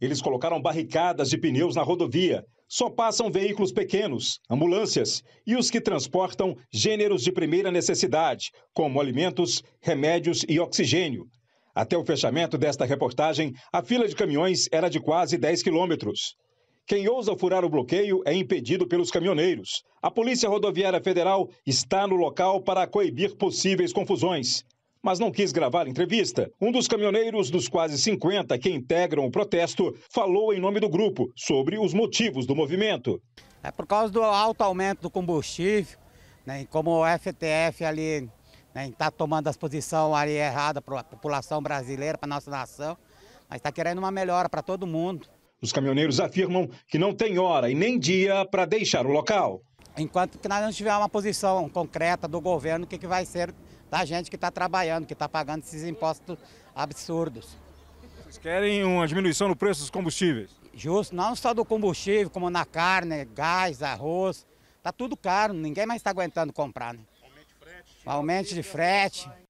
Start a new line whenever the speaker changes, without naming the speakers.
Eles colocaram barricadas de pneus na rodovia. Só passam veículos pequenos, ambulâncias e os que transportam gêneros de primeira necessidade, como alimentos, remédios e oxigênio. Até o fechamento desta reportagem, a fila de caminhões era de quase 10 quilômetros. Quem ousa furar o bloqueio é impedido pelos caminhoneiros. A Polícia Rodoviária Federal está no local para coibir possíveis confusões mas não quis gravar entrevista. Um dos caminhoneiros dos quase 50 que integram o protesto falou em nome do grupo sobre os motivos do movimento. É por causa do
alto aumento do combustível, né, como o FTF ali está né, tá tomando as posições errada para a população brasileira, para a nossa nação, mas está querendo uma melhora para todo mundo. Os caminhoneiros
afirmam que não tem hora e nem dia para deixar o
local. Enquanto que nós não tivermos uma posição concreta do governo, o que, que vai ser da gente que está trabalhando, que está pagando esses impostos absurdos.
Vocês querem uma diminuição no preço dos combustíveis?
Justo, não só do combustível, como na carne, gás, arroz. Está tudo caro, ninguém mais está aguentando comprar. Né?
Aumente de frete. Aumente de frete.